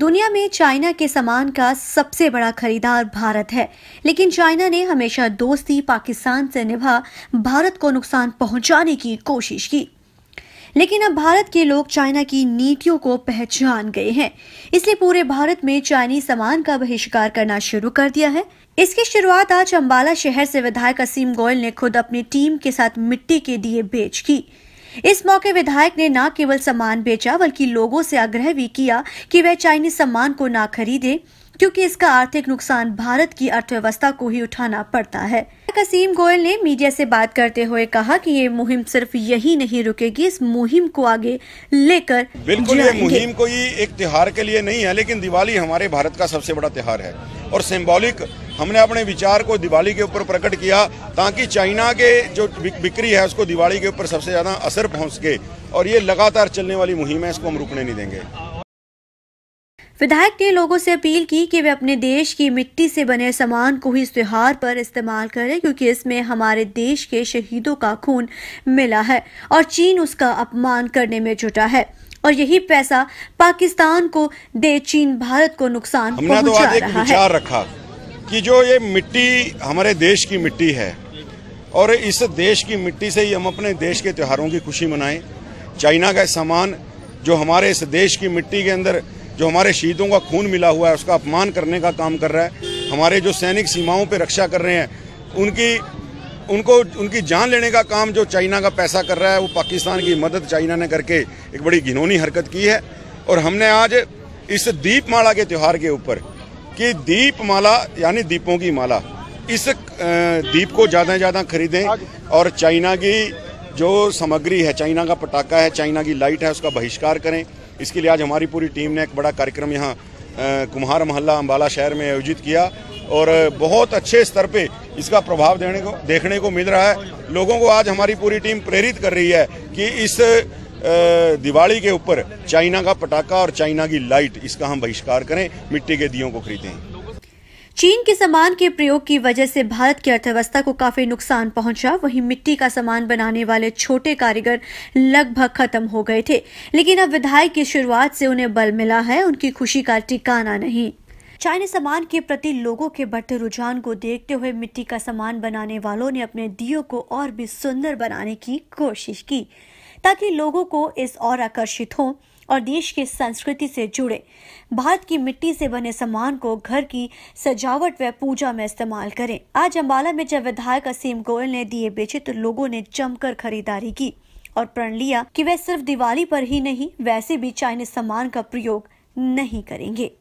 दुनिया में चाइना के सामान का सबसे बड़ा खरीदार भारत है लेकिन चाइना ने हमेशा दोस्ती पाकिस्तान से निभा भारत को नुकसान पहुंचाने की कोशिश की लेकिन अब भारत के लोग चाइना की नीतियों को पहचान गए हैं इसलिए पूरे भारत में चाइनीज सामान का बहिष्कार करना शुरू कर दिया है इसकी शुरुआत आज अम्बाला शहर से विधायक असीम गोयल ने खुद अपनी टीम के साथ मिट्टी के दिए बेच की इस मौके विधायक ने न केवल सामान बेचा बल्कि लोगों से आग्रह भी किया कि वे चाइनीज सामान को ना खरीदे क्योंकि इसका आर्थिक नुकसान भारत की अर्थव्यवस्था को ही उठाना पड़ता है कसीम गोयल ने मीडिया से बात करते हुए कहा कि ये मुहिम सिर्फ यही नहीं रुकेगी इस मुहिम को आगे लेकर बिल्कुल ये मुहिम कोई एक त्योहार के लिए नहीं है लेकिन दिवाली हमारे भारत का सबसे बड़ा त्योहार है और सिम्बोलिक हमने अपने विचार को दिवाली के ऊपर प्रकट किया ताकि चाइना के जो बिक्री है उसको दिवाली के ऊपर सबसे ज़्यादा असर पहुँच सके और ये लगातार चलने वाली मुहिम है इसको हम रुकने नहीं देंगे विधायक ने लोगों से अपील की कि वे अपने देश की मिट्टी से बने सामान को ही इस त्यौहार पर इस्तेमाल करें क्योंकि इसमें हमारे देश के शहीदों का खून मिला है और चीन उसका अपमान करने में जुटा है और यही पैसा पाकिस्तान को दे चीन भारत को नुकसान तो पहुंचा रहा है। विचार रखा कि जो ये मिट्टी हमारे देश की मिट्टी है और इस देश की मिट्टी से ही हम अपने देश के त्योहारों की खुशी मनाएं चाइना का सामान जो हमारे इस देश की मिट्टी के अंदर जो हमारे शहीदों का खून मिला हुआ है उसका अपमान करने का काम कर रहा है हमारे जो सैनिक सीमाओं पर रक्षा कर रहे हैं उनकी उनको उनकी जान लेने का काम जो चाइना का पैसा कर रहा है वो पाकिस्तान की मदद चाइना ने करके एक बड़ी घिनौनी हरकत की है और हमने आज इस दीपमाला के त्यौहार के ऊपर कि दीप माला यानी दीपों की माला इस दीप को ज़्यादा से ज़्यादा खरीदें और चाइना की जो सामग्री है चाइना का पटाखा है चाइना की लाइट है उसका बहिष्कार करें इसके लिए आज हमारी पूरी टीम ने एक बड़ा कार्यक्रम यहाँ कुम्हार मोहल्ला अम्बाला शहर में आयोजित किया और बहुत अच्छे स्तर पे इसका प्रभाव देने को देखने को मिल रहा है लोगों को आज हमारी पूरी टीम प्रेरित कर रही है कि इस दिवाली के ऊपर चाइना का पटाखा और चाइना की लाइट इसका हम बहिष्कार करें मिट्टी के दियों को खरीदें चीन के सामान के प्रयोग की वजह से भारत की अर्थव्यवस्था को काफी नुकसान पहुंचा वहीं मिट्टी का सामान बनाने वाले छोटे कारीगर लगभग खत्म हो गए थे लेकिन अब विधायक की शुरुआत से उन्हें बल मिला है उनकी खुशी का ठिकाना नहीं चाइनीज सामान के प्रति लोगों के बढ़ते रुझान को देखते हुए मिट्टी का सामान बनाने वालों ने अपने दियो को और भी सुंदर बनाने की कोशिश की ताकि लोगों को इस और आकर्षित हो और देश की संस्कृति से जुड़े भारत की मिट्टी से बने सामान को घर की सजावट व पूजा में इस्तेमाल करें आज अम्बाला में जब विधायक असीम गोयल ने दिए बेचे तो लोगों ने जमकर खरीदारी की और प्रण लिया कि वह सिर्फ दिवाली पर ही नहीं वैसे भी चाइनीज सामान का प्रयोग नहीं करेंगे